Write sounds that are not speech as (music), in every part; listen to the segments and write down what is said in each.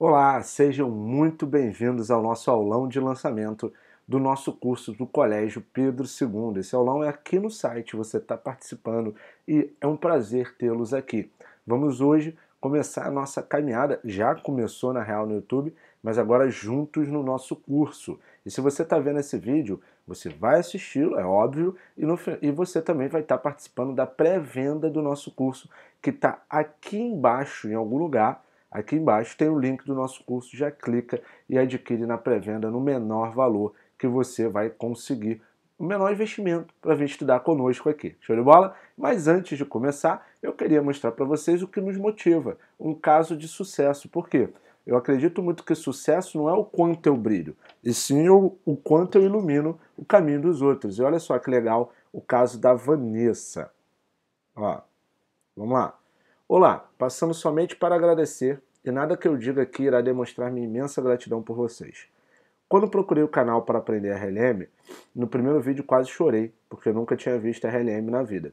Olá, sejam muito bem-vindos ao nosso aulão de lançamento do nosso curso do Colégio Pedro II. Esse aulão é aqui no site, você está participando e é um prazer tê-los aqui. Vamos hoje começar a nossa caminhada, já começou na real no YouTube, mas agora juntos no nosso curso. E se você está vendo esse vídeo, você vai assisti-lo, é óbvio, e, no, e você também vai estar tá participando da pré-venda do nosso curso, que está aqui embaixo em algum lugar Aqui embaixo tem o link do nosso curso, já clica e adquire na pré-venda no menor valor que você vai conseguir o menor investimento para vir estudar conosco aqui. Show de bola? Mas antes de começar, eu queria mostrar para vocês o que nos motiva, um caso de sucesso. Por quê? Eu acredito muito que sucesso não é o quanto eu brilho, e sim o, o quanto eu ilumino o caminho dos outros. E olha só que legal o caso da Vanessa. Ó, vamos lá. Olá, passamos somente para agradecer e nada que eu diga aqui irá demonstrar minha imensa gratidão por vocês. Quando procurei o canal para aprender RLM, no primeiro vídeo quase chorei, porque eu nunca tinha visto RLM na vida.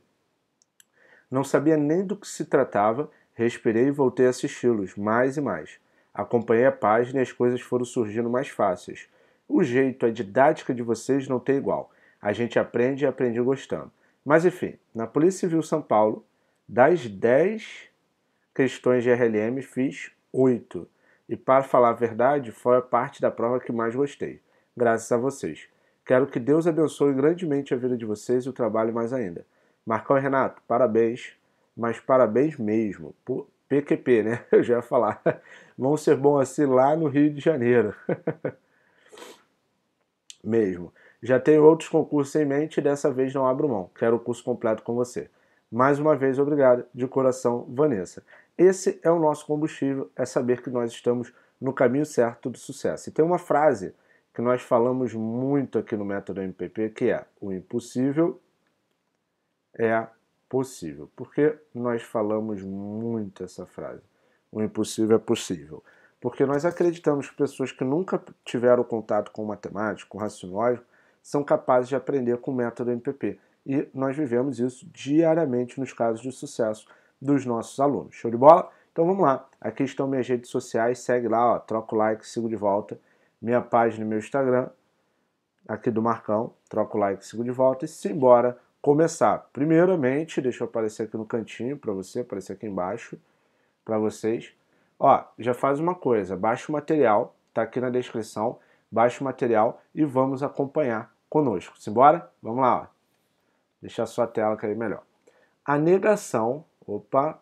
Não sabia nem do que se tratava, respirei e voltei a assisti-los, mais e mais. Acompanhei a página e as coisas foram surgindo mais fáceis. O jeito, a didática de vocês não tem igual. A gente aprende e aprende gostando. Mas enfim, na Polícia Civil São Paulo, das 10 questões de RLM, fiz 8. E para falar a verdade, foi a parte da prova que mais gostei. Graças a vocês. Quero que Deus abençoe grandemente a vida de vocês e o trabalho mais ainda. Marcão e Renato, parabéns, mas parabéns mesmo. Por PQP, né? (laughs) Eu já ia falar. Vão ser bom assim lá no Rio de Janeiro. (laughs) mesmo. Já tenho outros concursos em mente e dessa vez não abro mão. Quero o curso completo com você. Mais uma vez, obrigado. De coração, Vanessa. Esse é o nosso combustível, é saber que nós estamos no caminho certo do sucesso. E tem uma frase que nós falamos muito aqui no método MPP, que é o impossível é possível. Porque nós falamos muito essa frase. O impossível é possível. Porque nós acreditamos que pessoas que nunca tiveram contato com matemática, com raciocínio são capazes de aprender com o método MPP. E nós vivemos isso diariamente nos casos de sucesso dos nossos alunos. Show de bola? Então vamos lá. Aqui estão minhas redes sociais. Segue lá, ó, troca o like, sigo de volta. Minha página e meu Instagram, aqui do Marcão. Troca o like, sigo de volta. E simbora começar. Primeiramente, deixa eu aparecer aqui no cantinho para você, aparecer aqui embaixo para vocês. Ó, já faz uma coisa, baixa o material, tá aqui na descrição, baixa o material e vamos acompanhar conosco. Simbora? Vamos lá, ó. Deixar sua tela cair melhor. A negação Opa.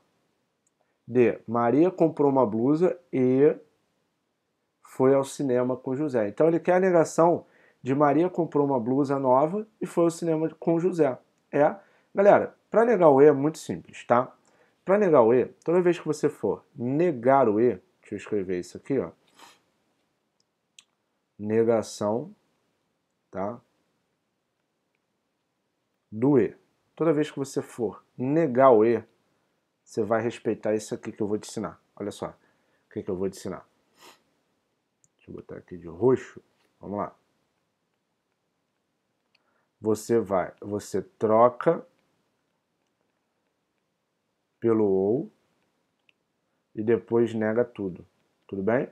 D. Maria comprou uma blusa e foi ao cinema com José. Então ele quer a negação de Maria comprou uma blusa nova e foi ao cinema com José. É, galera, para negar o E é muito simples, tá? Para negar o E, toda vez que você for negar o E, deixa eu escrever isso aqui, ó. Negação, tá? Do E. Toda vez que você for negar o E, você vai respeitar isso aqui que eu vou te ensinar. Olha só, o que, que eu vou te ensinar. Deixa eu botar aqui de roxo. Vamos lá. Você vai, você troca pelo ou e depois nega tudo. Tudo bem?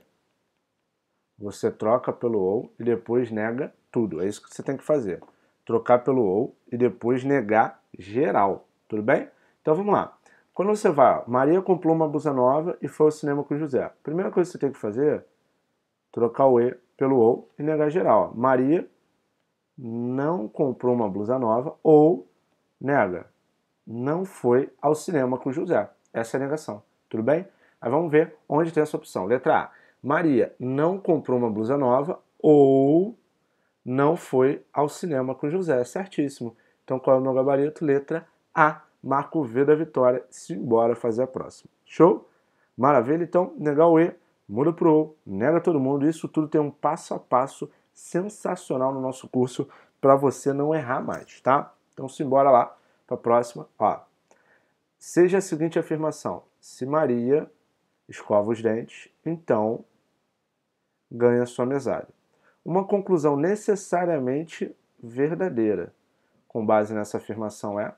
Você troca pelo ou e depois nega tudo. É isso que você tem que fazer. Trocar pelo ou e depois negar geral. Tudo bem? Então vamos lá. Quando você vai, Maria comprou uma blusa nova e foi ao cinema com o José. Primeira coisa que você tem que fazer, trocar o E pelo ou e negar geral. Maria não comprou uma blusa nova ou nega, não foi ao cinema com o José. Essa é a negação, tudo bem? Aí vamos ver onde tem essa opção. Letra A. Maria não comprou uma blusa nova ou não foi ao cinema com o José. Certíssimo. Então qual é o meu gabarito? Letra A marca o V da vitória, se embora fazer a próxima. Show? Maravilha? Então, negar o E, muda pro O, nega todo mundo. Isso tudo tem um passo a passo sensacional no nosso curso para você não errar mais, tá? Então, se embora lá para a próxima. Ó, seja a seguinte afirmação: se Maria escova os dentes, então ganha sua mesada Uma conclusão necessariamente verdadeira com base nessa afirmação é: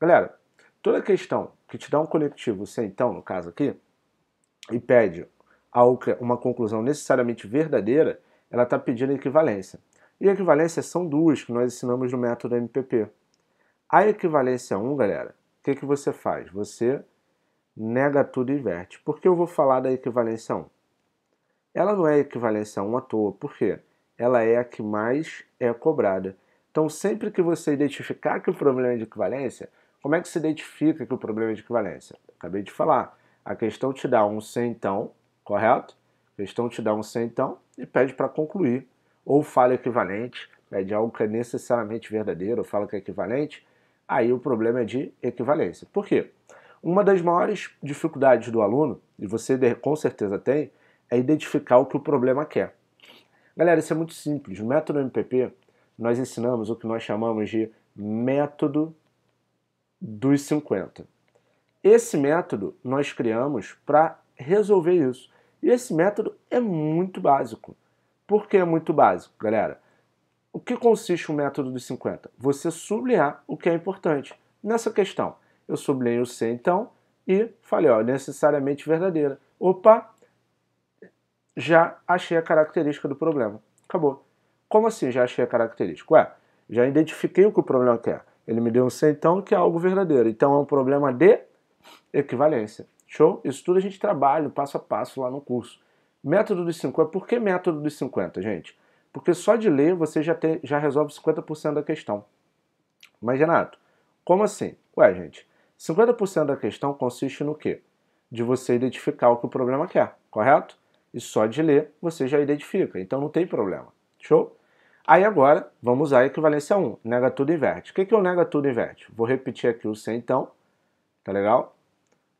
galera, toda questão que te dá um conectivo sem então, no caso aqui, e pede é uma conclusão necessariamente verdadeira, ela está pedindo equivalência. E equivalência são duas que nós ensinamos no método MPP. A equivalência 1, galera, o que, que você faz? Você nega tudo e inverte. Por que eu vou falar da equivalência 1? Ela não é equivalência 1 à toa, por quê? Ela é a que mais é cobrada. Então, sempre que você identificar que o problema é de equivalência, como é que se identifica que o problema é de equivalência? Acabei de falar. A questão te dá um centão, correto? A questão te dá um centão e pede para concluir. Ou fala equivalente, pede algo que é necessariamente verdadeiro, ou fala que é equivalente. Aí o problema é de equivalência. Por quê? Uma das maiores dificuldades do aluno, e você com certeza tem, é identificar o que o problema quer. Galera, isso é muito simples. No método MPP, nós ensinamos o que nós chamamos de método dos 50. Esse método nós criamos para resolver isso. E esse método é muito básico. Por que é muito básico, galera? O que consiste o método dos 50? Você sublinhar o que é importante. Nessa questão, eu sublinhei o C então e falei, ó, necessariamente verdadeira. Opa, já achei a característica do problema. Acabou. Como assim já achei a característica? Ué, já identifiquei o que o problema quer. Ele me deu um centão que é algo verdadeiro. Então é um problema de equivalência. Show? Isso tudo a gente trabalha passo a passo lá no curso. Método dos 50. Por que método dos 50, gente? Porque só de ler você já, tem, já resolve 50% da questão. Mas, Renato, como assim? Ué, gente, 50% da questão consiste no quê? De você identificar o que o problema quer, correto? E só de ler você já identifica, então não tem problema. Show? Aí agora, vamos usar a equivalência 1, nega tudo inverte. O que, que é o nega tudo inverte? Vou repetir aqui o C então, tá legal?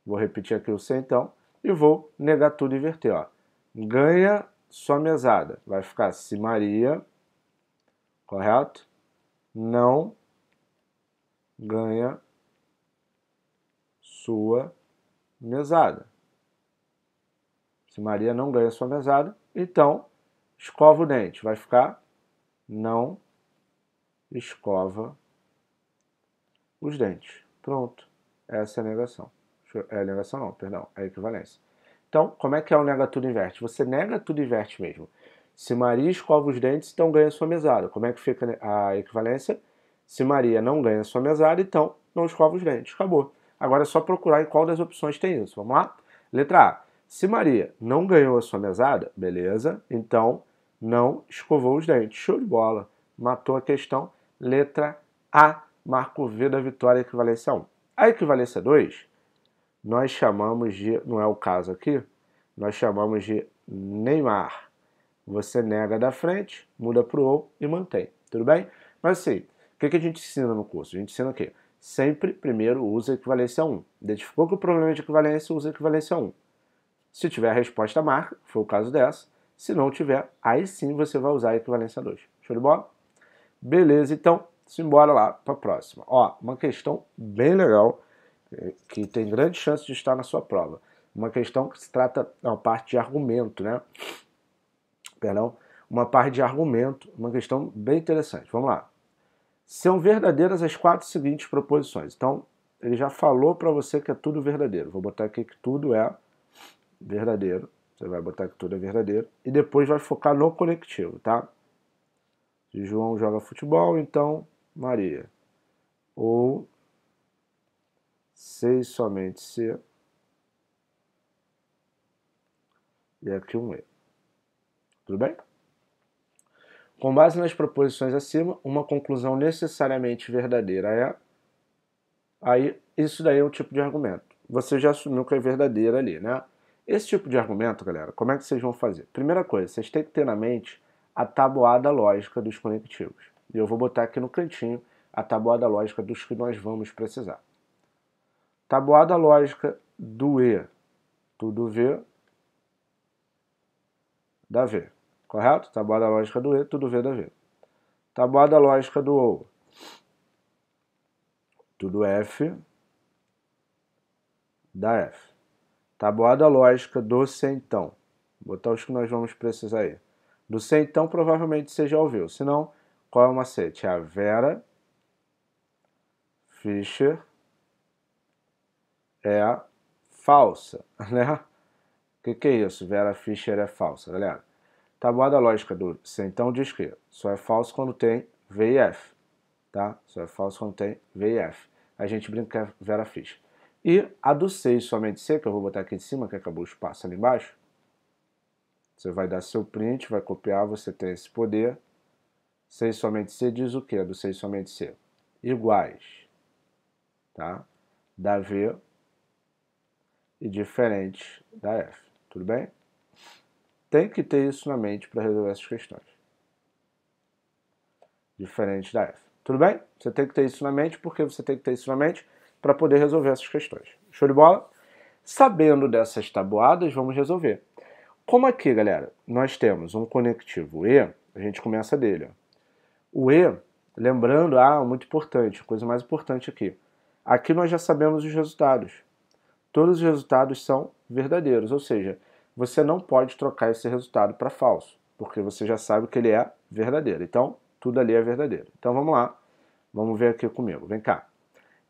Vou repetir aqui o C então, e vou negar tudo e inverter, ó. Ganha sua mesada, vai ficar se Maria, correto? Não ganha sua mesada. Se Maria não ganha sua mesada, então escova o dente, vai ficar não escova os dentes. Pronto. Essa é a negação. É a negação não, perdão, é a equivalência. Então, como é que é o nega tudo inverte? Você nega tudo inverte mesmo. Se Maria escova os dentes, então ganha sua mesada. Como é que fica a equivalência? Se Maria não ganha sua mesada, então não escova os dentes. Acabou. Agora é só procurar em qual das opções tem isso. Vamos lá? Letra A. Se Maria não ganhou a sua mesada, beleza, então não escovou os dentes. Show de bola. Matou a questão. Letra A, marco V da vitória, equivalência 1. A equivalência 2, nós chamamos de, não é o caso aqui, nós chamamos de Neymar. Você nega da frente, muda para o ou e mantém. Tudo bem? Mas assim, o que, que a gente ensina no curso? A gente ensina quê? Sempre, primeiro, usa a equivalência 1. Identificou que o problema é de equivalência, usa a equivalência 1. Se tiver a resposta marca, foi o caso dessa, se não tiver, aí sim você vai usar a equivalência 2. Show de bola? Beleza, então, simbora lá para a próxima. Ó, uma questão bem legal, eh, que tem grande chance de estar na sua prova. Uma questão que se trata, é uma parte de argumento, né? Perdão, uma parte de argumento, uma questão bem interessante. Vamos lá. São verdadeiras as quatro seguintes proposições. Então, ele já falou para você que é tudo verdadeiro. Vou botar aqui que tudo é verdadeiro. Você vai botar que tudo é verdadeiro. E depois vai focar no coletivo, tá? Se João joga futebol, então Maria. Ou sei somente se. E aqui um E. Tudo bem? Com base nas proposições acima, uma conclusão necessariamente verdadeira é. Aí, isso daí é um tipo de argumento. Você já assumiu que é verdadeira ali, né? Esse tipo de argumento, galera, como é que vocês vão fazer? Primeira coisa, vocês têm que ter na mente a tabuada lógica dos conectivos. E eu vou botar aqui no cantinho a tabuada lógica dos que nós vamos precisar. Tabuada lógica do E, tudo V, da V. Correto? Tabuada lógica do E, tudo V da V. Tabuada lógica do OU, tudo F, da F. Tabuada lógica do centão. Vou botar os que nós vamos precisar aí. Do centão provavelmente você já ouviu. Se não, qual é o macete? É a Vera Fischer é falsa, (laughs) né? O que, que é isso? Vera Fischer é falsa, galera. Tabuada lógica do centão diz que só é falso quando tem VIF, tá? Só é falso quando tem F. A gente brinca é Vera Fischer. E a do 6 somente seca, eu vou botar aqui em cima, que acabou o espaço ali embaixo. Você vai dar seu print, vai copiar, você tem esse poder. 6 somente C diz o que? A do 6 somente C? Iguais. Tá? Da V e diferente da F. Tudo bem? Tem que ter isso na mente para resolver essas questões. Diferente da F. Tudo bem? Você tem que ter isso na mente, porque você tem que ter isso na mente para poder resolver essas questões. Show de bola? Sabendo dessas tabuadas, vamos resolver. Como aqui, galera, nós temos um conectivo E, a gente começa dele. Ó. O E, lembrando, ah, muito importante, coisa mais importante aqui. Aqui nós já sabemos os resultados. Todos os resultados são verdadeiros, ou seja, você não pode trocar esse resultado para falso, porque você já sabe que ele é verdadeiro. Então, tudo ali é verdadeiro. Então, vamos lá. Vamos ver aqui comigo. Vem cá.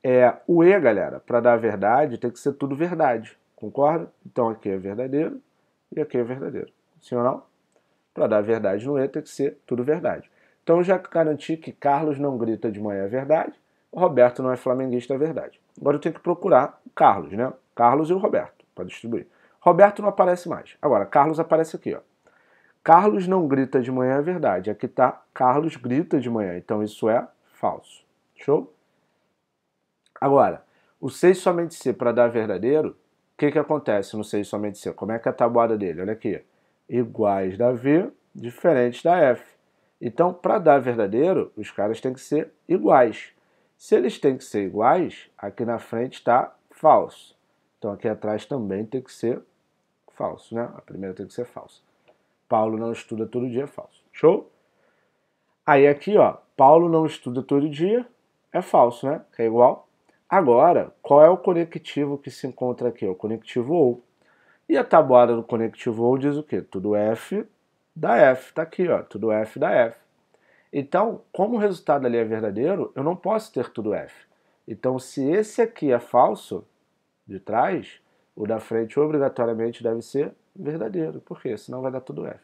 É, o E, galera, para dar a verdade, tem que ser tudo verdade. Concorda? Então aqui é verdadeiro e aqui é verdadeiro. Sim ou não? Para dar a verdade no E, tem que ser tudo verdade. Então já garanti que Carlos não grita de manhã a verdade, Roberto não é flamenguista a é verdade. Agora eu tenho que procurar o Carlos, né? Carlos e o Roberto, para distribuir. Roberto não aparece mais. Agora, Carlos aparece aqui, ó. Carlos não grita de manhã é verdade. Aqui tá Carlos grita de manhã, então isso é falso. Show? Agora, o 6 somente se para dar verdadeiro, o que, que acontece no 6 somente se? Como é que é a tabuada dele? Olha aqui. Iguais da V, diferente da F. Então, para dar verdadeiro, os caras têm que ser iguais. Se eles têm que ser iguais, aqui na frente está falso. Então, aqui atrás também tem que ser falso, né? A primeira tem que ser falsa. Paulo não estuda todo dia, é falso. Show? Aí aqui, ó, Paulo não estuda todo dia, é falso, né? Que é igual Agora, qual é o conectivo que se encontra aqui? É o conectivo OU. E a tabuada do conectivo OU diz o quê? Tudo F da F. Está aqui, ó, tudo F da F. Então, como o resultado ali é verdadeiro, eu não posso ter tudo F. Então, se esse aqui é falso, de trás, o da frente obrigatoriamente deve ser verdadeiro. Por quê? Senão vai dar tudo F.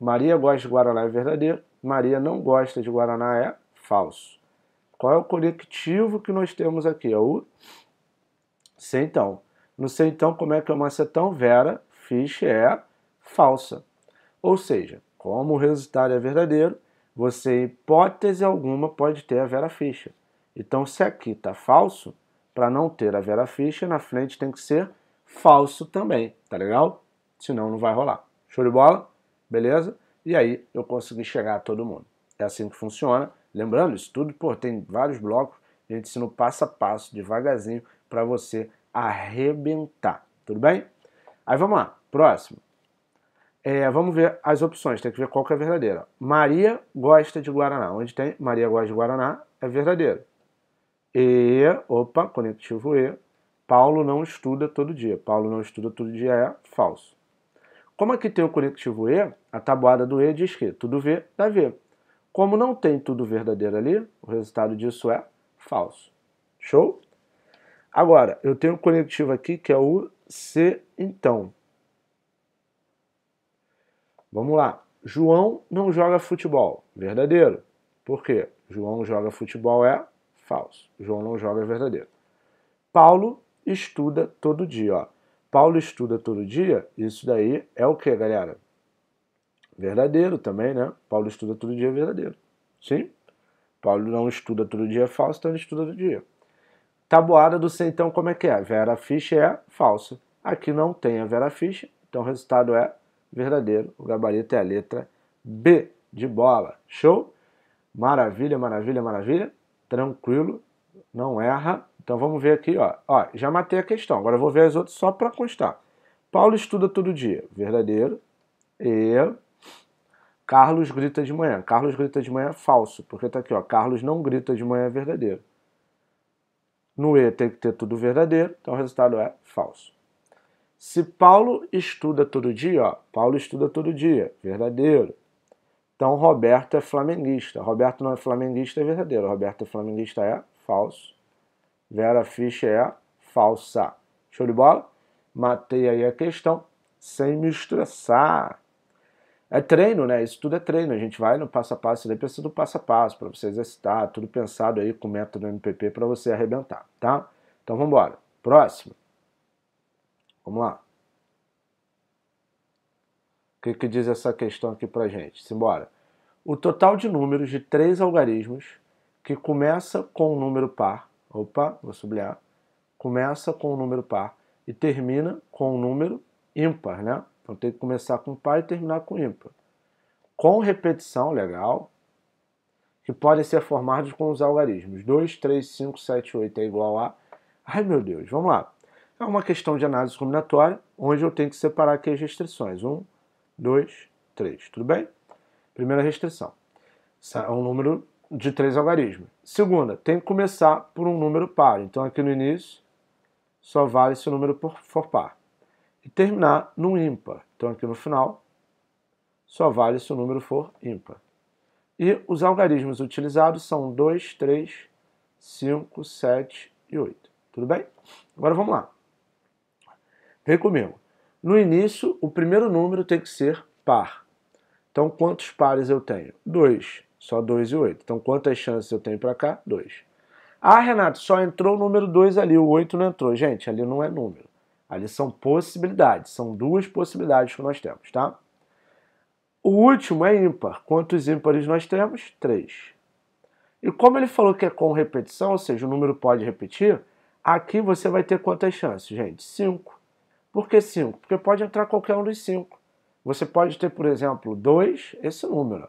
Maria gosta de Guaraná é verdadeiro. Maria não gosta de Guaraná é falso. Qual é o conectivo que nós temos aqui? É o sei então. Não sei então como é que é uma acetão vera, fiche é falsa. Ou seja, como o resultado é verdadeiro, você, hipótese alguma, pode ter a vera ficha. Então, se aqui está falso, para não ter a vera ficha, na frente tem que ser falso também, tá legal? Senão não vai rolar. Show de bola? Beleza? E aí eu consegui chegar a todo mundo. É assim que funciona. Lembrando, isso tudo pô, tem vários blocos, a gente ensina passo a passo, devagarzinho, para você arrebentar. Tudo bem? Aí vamos lá, próximo. É, vamos ver as opções, tem que ver qual que é a verdadeira. Maria gosta de Guaraná. Onde tem Maria gosta de Guaraná é verdadeiro. E, opa, conectivo E. Paulo não estuda todo dia. Paulo não estuda todo dia é falso. Como aqui tem o conectivo E, a tabuada do E diz que tudo V dá V. Como não tem tudo verdadeiro ali, o resultado disso é falso. Show? Agora, eu tenho um conectivo aqui que é o se então. Vamos lá. João não joga futebol. Verdadeiro. Por quê? João joga futebol é falso. João não joga é verdadeiro. Paulo estuda todo dia. Ó. Paulo estuda todo dia. Isso daí é o que, galera? Verdadeiro também, né? Paulo estuda todo dia verdadeiro. Sim? Paulo não estuda todo dia falso, então ele estuda todo dia. Tabuada do C, então, como é que é? Vera Fischer é falso. Aqui não tem a Vera Fischer, então o resultado é verdadeiro. O gabarito é a letra B de bola. Show? Maravilha, maravilha, maravilha. Tranquilo, não erra. Então vamos ver aqui, ó. ó já matei a questão, agora eu vou ver as outras só para constar. Paulo estuda todo dia. Verdadeiro. E Carlos grita de manhã. Carlos grita de manhã é falso, porque está aqui, ó. Carlos não grita de manhã é verdadeiro. No E tem que ter tudo verdadeiro, então o resultado é falso. Se Paulo estuda todo dia, ó, Paulo estuda todo dia, verdadeiro. Então Roberto é flamenguista. Roberto não é flamenguista, é verdadeiro. Roberto é flamenguista, é falso. Vera Fischer é falsa. Show de bola? Matei aí a questão sem me estressar. É treino, né? Isso tudo é treino. A gente vai no passo a passo, daí precisa do passo a passo para você exercitar, tudo pensado aí com o método MPP para você arrebentar, tá? Então vamos embora. Próximo. Vamos lá. O que, que diz essa questão aqui para gente? Simbora. O total de números de três algarismos que começa com um número par, opa, vou sublinhar, começa com um número par e termina com um número ímpar, né? Então tem que começar com par e terminar com ímpar. Com repetição, legal, que podem ser formados com os algarismos. 2, 3, 5, 7, 8 é igual a... Ai meu Deus, vamos lá. É uma questão de análise combinatória, onde eu tenho que separar aqui as restrições. 1, 2, 3, tudo bem? Primeira restrição. É um número de três algarismos. Segunda, tem que começar por um número par. Então aqui no início só vale se o número for par e terminar num ímpar. Então aqui no final só vale se o número for ímpar. E os algarismos utilizados são 2, 3, 5, 7 e 8. Tudo bem? Agora vamos lá. Vem comigo. No início, o primeiro número tem que ser par. Então, quantos pares eu tenho? 2. Só 2 e 8. Então, quantas chances eu tenho para cá? 2. Ah, Renato, só entrou o número 2 ali, o 8 não entrou. Gente, ali não é número. Ali são possibilidades, são duas possibilidades que nós temos, tá? O último é ímpar. Quantos ímpares nós temos? Três. E como ele falou que é com repetição, ou seja, o número pode repetir, aqui você vai ter quantas chances, gente? Cinco. Por que cinco? Porque pode entrar qualquer um dos cinco. Você pode ter, por exemplo, dois, esse número.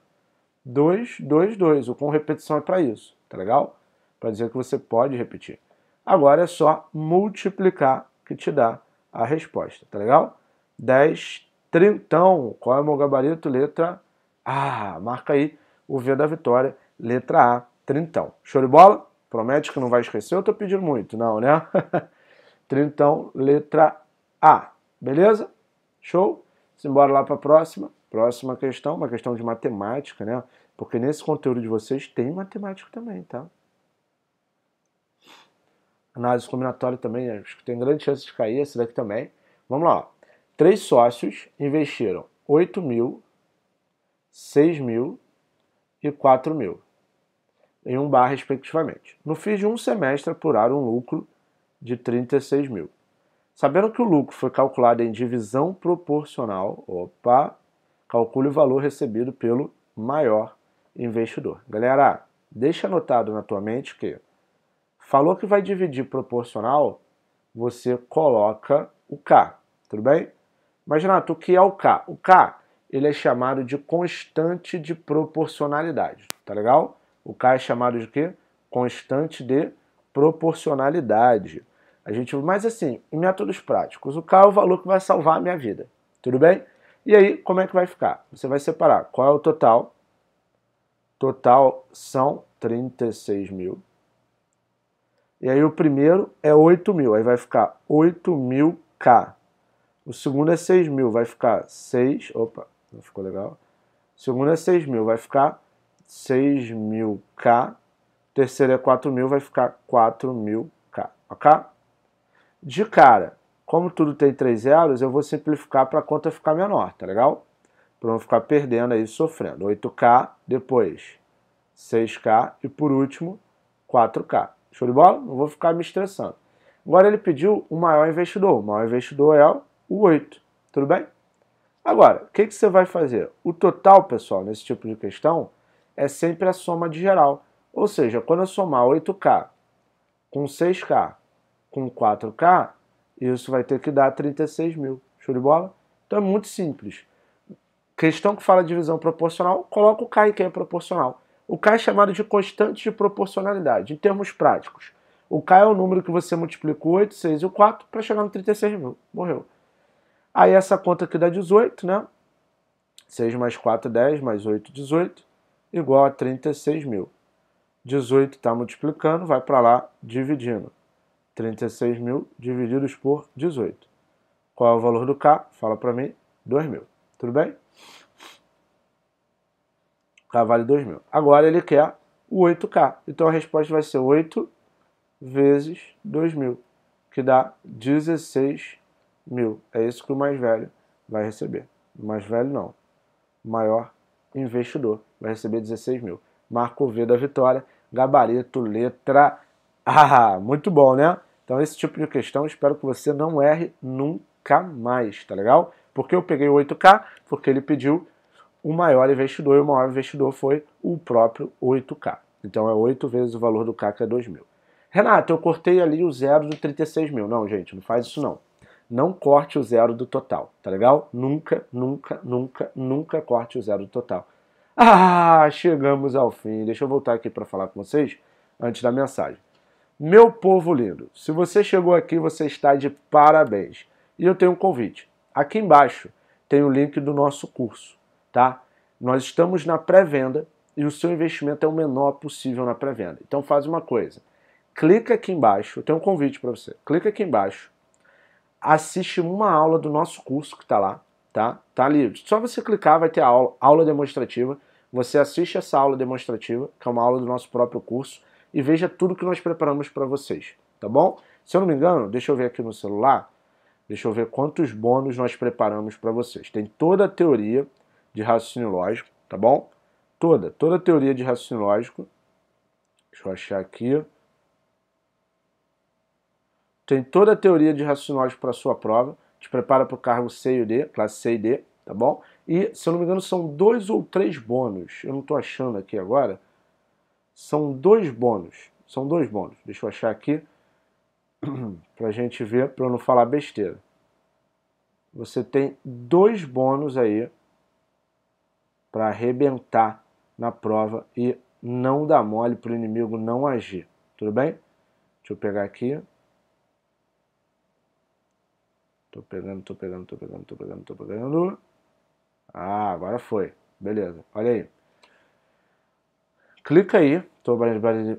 2, 2, 2. O com repetição é para isso, tá legal? Para dizer que você pode repetir. Agora é só multiplicar que te dá a resposta, tá legal? 10, trintão. Qual é o meu gabarito? Letra A. Marca aí o V da vitória, letra A, trintão. Show de bola? Promete que não vai esquecer, eu tô pedindo muito, não, né? (laughs) trintão, letra A. Beleza? Show? Simbora lá para a próxima. Próxima questão, uma questão de matemática, né? Porque nesse conteúdo de vocês tem matemática também, tá? Análise combinatória também, acho que tem grande chance de cair, esse daqui também. Vamos lá. Três sócios investiram 8 mil, 6 mil e 4 mil em um bar, respectivamente. No fim de um semestre, apuraram um lucro de 36 mil. Sabendo que o lucro foi calculado em divisão proporcional, opa, calcule o valor recebido pelo maior investidor. Galera, deixa anotado na tua mente que Falou que vai dividir proporcional, você coloca o K, tudo bem? Mas, Renato, o que é o K? O K ele é chamado de constante de proporcionalidade, tá legal? O K é chamado de quê? Constante de proporcionalidade. A gente, mas assim, em métodos práticos, o K é o valor que vai salvar a minha vida, tudo bem? E aí, como é que vai ficar? Você vai separar qual é o total. Total são 36 mil e aí o primeiro é 8 mil, aí vai ficar 8 mil K. O segundo é 6 mil, vai ficar 6. Opa, não ficou legal. O segundo é 6 mil, vai ficar 6 mil K. O terceiro é 4 mil, vai ficar 4 mil K. Ok? De cara, como tudo tem três zeros, eu vou simplificar para a conta ficar menor, tá legal? Para não ficar perdendo aí, sofrendo. 8K, depois 6K e por último 4K. Show de bola? Não vou ficar me estressando. Agora ele pediu o maior investidor. O maior investidor é o 8. Tudo bem? Agora, o que, que você vai fazer? O total, pessoal, nesse tipo de questão, é sempre a soma de geral. Ou seja, quando eu somar 8K com 6K com 4K, isso vai ter que dar 36 mil. Show de bola? Então é muito simples. Questão que fala divisão proporcional, coloca o K em quem é proporcional. O K é chamado de constante de proporcionalidade, em termos práticos. O K é o número que você multiplica o 8, 6 e o 4 para chegar no 36 mil. Morreu. Aí essa conta aqui dá 18, né? 6 mais 4, 10, mais 8, 18, igual a 36 mil. 18 está multiplicando, vai para lá dividindo. 36 mil divididos por 18. Qual é o valor do K? Fala para mim, 2 mil. Tudo bem? Cavalo tá, 2.000. Agora ele quer o 8K. Então a resposta vai ser 8 vezes 2.000, que dá 16 mil. É isso que o mais velho vai receber. O mais velho não. O maior investidor vai receber 16 mil. Marco V da vitória, gabarito, letra A. (laughs) Muito bom, né? Então, esse tipo de questão, espero que você não erre nunca mais, tá legal? Porque eu peguei 8K, porque ele pediu o maior investidor, e o maior investidor foi o próprio 8K. Então é 8 vezes o valor do K, que é 2 mil. Renato, eu cortei ali o zero do 36 mil. Não, gente, não faz isso não. Não corte o zero do total, tá legal? Nunca, nunca, nunca, nunca corte o zero do total. Ah, chegamos ao fim. Deixa eu voltar aqui para falar com vocês antes da mensagem. Meu povo lindo, se você chegou aqui, você está de parabéns. E eu tenho um convite. Aqui embaixo tem o link do nosso curso tá? Nós estamos na pré-venda e o seu investimento é o menor possível na pré-venda. Então faz uma coisa, clica aqui embaixo, eu tenho um convite para você, clica aqui embaixo, assiste uma aula do nosso curso que está lá, tá? Tá ali, só você clicar vai ter a aula, aula demonstrativa, você assiste essa aula demonstrativa, que é uma aula do nosso próprio curso, e veja tudo que nós preparamos para vocês, tá bom? Se eu não me engano, deixa eu ver aqui no celular, deixa eu ver quantos bônus nós preparamos para vocês. Tem toda a teoria, de raciocínio lógico, tá bom? Toda, toda teoria de raciocínio lógico. Deixa eu achar aqui. Tem toda a teoria de raciocínio lógico para sua prova. Te prepara para o cargo C e D, classe C e D, tá bom? E, se eu não me engano, são dois ou três bônus. Eu não estou achando aqui agora. São dois bônus. São dois bônus. Deixa eu achar aqui (clears throat) para a gente ver, para eu não falar besteira. Você tem dois bônus aí para arrebentar na prova e não dar mole para o inimigo não agir. Tudo bem? Deixa eu pegar aqui. Tô pegando, tô pegando, tô pegando, tô pegando, tô pegando. Ah, agora foi. Beleza, olha aí. Clica aí, tô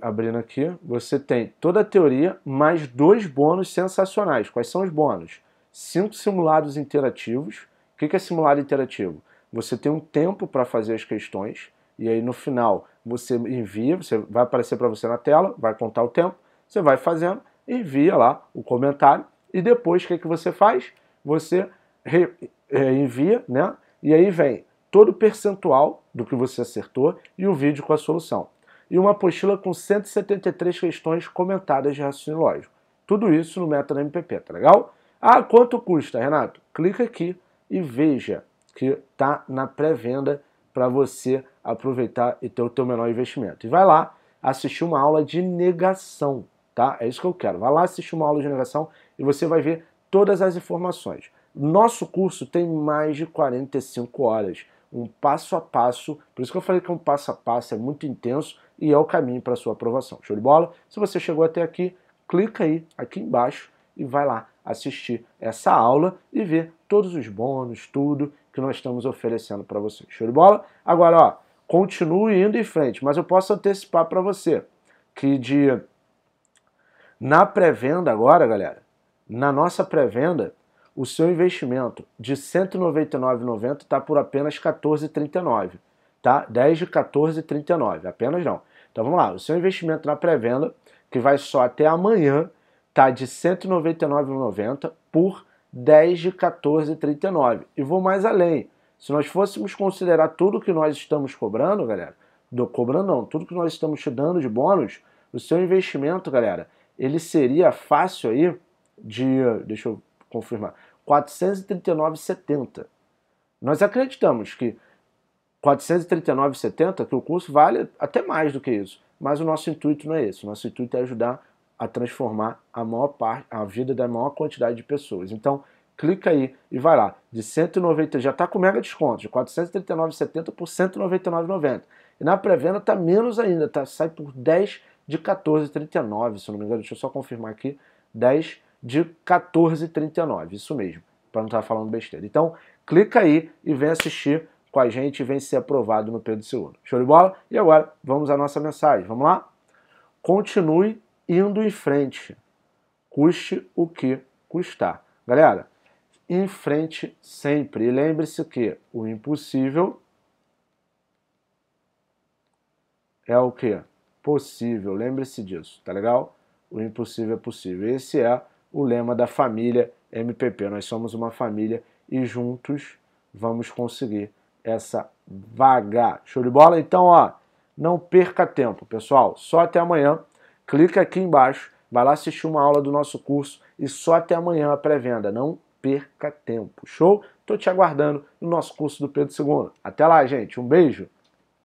abrindo aqui. Você tem toda a teoria, mais dois bônus sensacionais. Quais são os bônus? Cinco simulados interativos. O que é simulado interativo? você tem um tempo para fazer as questões, e aí no final você envia, você vai aparecer para você na tela, vai contar o tempo, você vai fazendo, envia lá o comentário, e depois o que, é que você faz? Você re, é, envia, né? E aí vem todo o percentual do que você acertou e o vídeo com a solução. E uma apostila com 173 questões comentadas de raciocínio lógico. Tudo isso no método MPP, tá legal? Ah, quanto custa, Renato? Clica aqui e veja que está na pré-venda para você aproveitar e ter o teu menor investimento. E vai lá assistir uma aula de negação, tá? É isso que eu quero. Vai lá assistir uma aula de negação e você vai ver todas as informações. Nosso curso tem mais de 45 horas, um passo a passo, por isso que eu falei que é um passo a passo, é muito intenso e é o caminho para sua aprovação. Show de bola? Se você chegou até aqui, clica aí, aqui embaixo, e vai lá assistir essa aula e ver todos os bônus, tudo, que nós estamos oferecendo para você. Show de bola? Agora, ó, continue indo em frente, mas eu posso antecipar para você que de na pré-venda agora, galera, na nossa pré-venda, o seu investimento de 199,90 está por apenas 14,39, tá? 10 de 14,39, apenas não. Então vamos lá, o seu investimento na pré-venda, que vai só até amanhã, tá de 199,90 por 10 de 14,39. E vou mais além. Se nós fôssemos considerar tudo que nós estamos cobrando, galera, do, cobrando não, tudo que nós estamos te dando de bônus, o seu investimento, galera, ele seria fácil aí de, deixa eu confirmar, 439,70. Nós acreditamos que 439,70, que o curso vale até mais do que isso, mas o nosso intuito não é esse. O nosso intuito é ajudar a transformar a maior parte, a vida da maior quantidade de pessoas. Então, clica aí e vai lá. De 190, já está com mega desconto, de 439,70 por 199,90. E na pré-venda está menos ainda, tá? Sai por 10 de 14,39, se não me engano, deixa eu só confirmar aqui, 10 de 14,39, isso mesmo, para não estar tá falando besteira. Então, clica aí e vem assistir com a gente e vem ser aprovado no Pedro Seguro. Show de bola? E agora, vamos à nossa mensagem, vamos lá? Continue indo em frente, custe o que custar. Galera, em frente sempre. E lembre-se que o impossível é o que? Possível. Lembre-se disso, tá legal? O impossível é possível. Esse é o lema da família MPP. Nós somos uma família e juntos vamos conseguir essa vaga. Show de bola? Então, ó, não perca tempo, pessoal. Só até amanhã clica aqui embaixo, vai lá assistir uma aula do nosso curso e só até amanhã a pré-venda. Não perca tempo, show? Estou te aguardando no nosso curso do Pedro II. Até lá, gente. Um beijo.